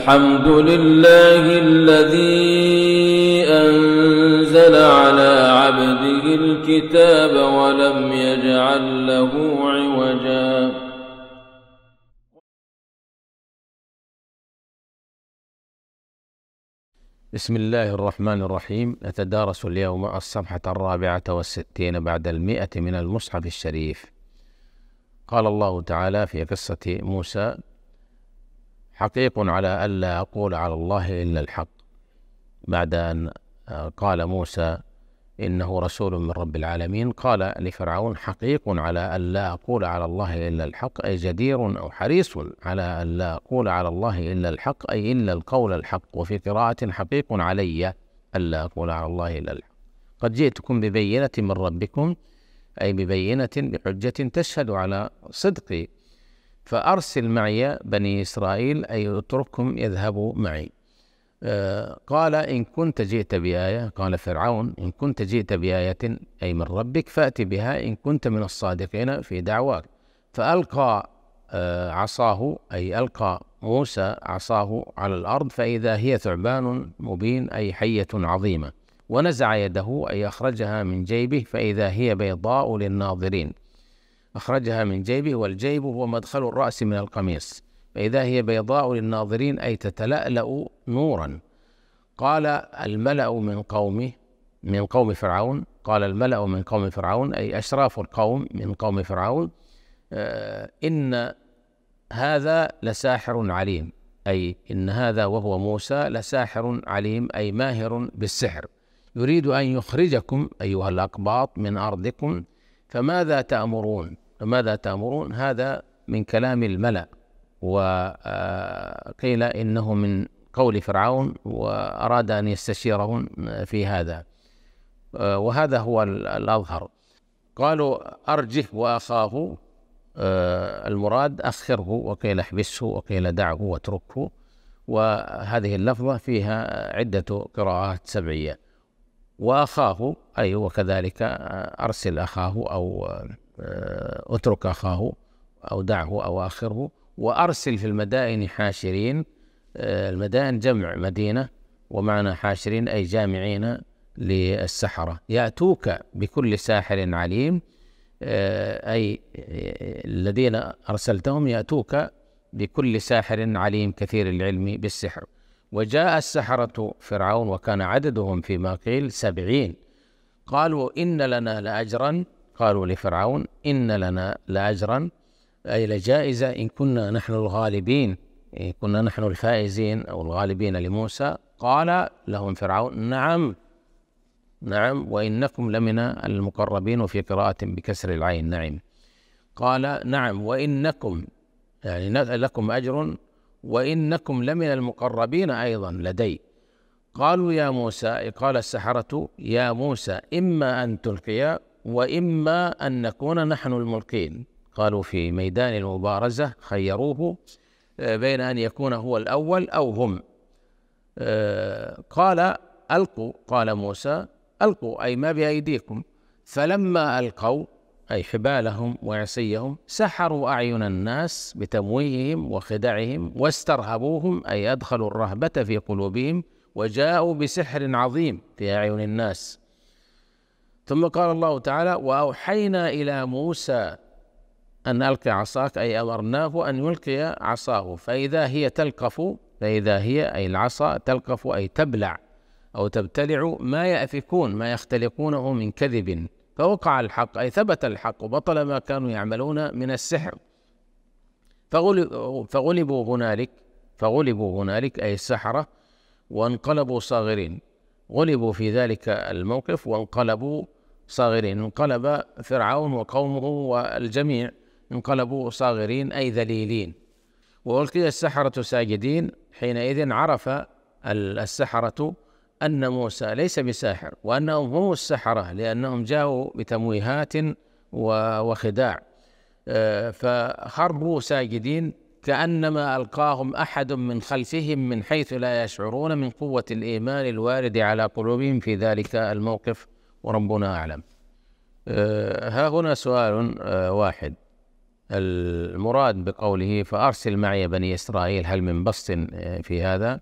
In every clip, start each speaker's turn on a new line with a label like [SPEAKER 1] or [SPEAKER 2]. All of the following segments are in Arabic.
[SPEAKER 1] الحمد لله الذي أنزل على عبده الكتاب ولم يجعل له عوجا بسم الله الرحمن الرحيم نتدارس اليوم الصفحة الرابعة والستين بعد المئة من المصحف الشريف قال الله تعالى في قصة موسى حقيق على ألا أقول على الله إلا الحق بعد أن قال موسى إنه رسول من رب العالمين قال لفرعون حقيق على ألا أقول على الله إلا الحق أي جدير أو حريص على ألا أقول على الله إلا الحق أي إلا القول الحق وفي قراءة حقيق علي ألا أقول على الله إلا الحق قد جئتكم ببينة من ربكم أي ببينة بحجة تشهد على صدق فأرسل معي بني إسرائيل أي اتركهم يذهبوا معي آه، قال إن كنت جئت بآية قال فرعون إن كنت جئت بآية أي من ربك فأت بها إن كنت من الصادقين في دعواك فألقى آه، عصاه أي ألقى موسى عصاه على الأرض فإذا هي ثعبان مبين أي حية عظيمة ونزع يده أي أخرجها من جيبه فإذا هي بيضاء للناظرين أخرجها من جيبه والجيب هو مدخل الرأس من القميص فإذا هي بيضاء للناظرين أي تتلألأ نورا قال الملأ من قومه من قوم فرعون قال الملأ من قوم فرعون أي أشراف القوم من قوم فرعون آه، إن هذا لساحر عليم أي إن هذا وهو موسى لساحر عليم أي ماهر بالسحر يريد أن يخرجكم أيها الأقباط من أرضكم فماذا تأمرون فماذا تأمرون هذا من كلام الملأ وقيل آه، إنه من قول فرعون وأراد أن يستشيرهم في هذا آه، وهذا هو الأظهر قالوا أرجه وأخاه آه، المراد أخره وقيل احبسه وقيل دعه واتركه وهذه اللفظة فيها عدة قراءات سبعية وأخاه أي هو وكذلك آه، أرسل أخاه أو آه، اترك أخاه أو دعه أو آخره وأرسل في المدائن حاشرين آه، المدائن جمع مدينة ومعنى حاشرين أي جامعين للسحرة يأتوك بكل ساحر عليم أي الذين أرسلتهم يأتوك بكل ساحر عليم كثير العلم بالسحر وجاء السحرة فرعون وكان عددهم فيما قيل سبعين قالوا إن لنا لأجرا قالوا لفرعون إن لنا لأجرا أي لجائزة إن كنا نحن الغالبين إن كنا نحن الفائزين أو الغالبين لموسى قال لهم فرعون نعم نعم وإنكم لمن المقربين وفي قراءة بكسر العين نعم قال نعم وإنكم يعني لكم أجر وإنكم لمن المقربين أيضا لدي قالوا يا موسى قال السحرة يا موسى إما أن تلقي وإما أن نكون نحن الملقين قالوا في ميدان المبارزة خيروه آه، بين أن يكون هو الأول أو هم آه، قال ألقوا قال موسى ألقوا أي ما بأيديكم فلما ألقوا أي حبالهم وعصيهم سحروا أعين الناس بتمويههم وخدعهم واسترهبوهم أي أدخلوا الرهبة في قلوبهم وجاءوا بسحر عظيم في أعين الناس ثم قال الله تعالى وأوحينا إلى موسى أن ألقي عصاك أي أمرناه أن يلقي عصاه فإذا هي تلقف فإذا هي أي العصا تلقف أي تبلع أو تبتلع ما يأفكون ما يختلقونه من كذب فوقع الحق أي ثبت الحق وبطل ما كانوا يعملون من السحر فغلبوا هنالك فغلبوا هنالك أي السحرة وانقلبوا صاغرين غلبوا في ذلك الموقف وانقلبوا صاغرين انقلب فرعون وقومه والجميع انقلبوا صاغرين أي ذليلين وألقي السحرة ساجدين حينئذ عرف السحرة أن موسى ليس بساحر وأنهم هم السحرة لأنهم جاءوا بتمويهات وخداع آه، فخروا ساجدين كأنما ألقاهم أحد من خلفهم من حيث لا يشعرون من قوة الإيمان الوارد على قلوبهم في ذلك الموقف وربنا أعلم آه، ها هنا سؤال آه، واحد المراد بقوله فأرسل معي بني إسرائيل هل من بسط في هذا؟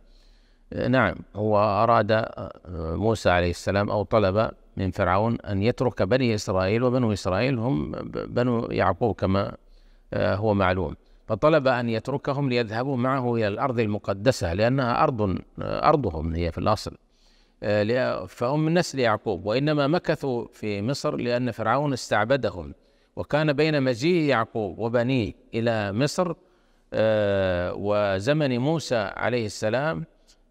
[SPEAKER 1] نعم هو أراد آه، موسى عليه السلام أو طلب من فرعون أن يترك بني إسرائيل وبنو إسرائيل هم بنو يعقوب كما آه، هو معلوم فطلب أن يتركهم ليذهبوا معه إلى الأرض المقدسة لأنها أرض آه، أرضهم هي في الأصل فهم من نسل يعقوب وإنما مكثوا في مصر لأن فرعون استعبدهم وكان بين مجيء يعقوب وبنيه إلى مصر وزمن موسى عليه السلام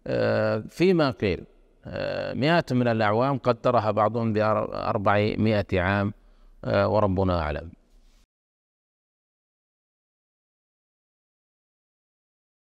[SPEAKER 1] آه، فيما قيل آه، مئات من الأعوام قد ترها بعضهم بأربعمائة عام آه، وربنا أعلم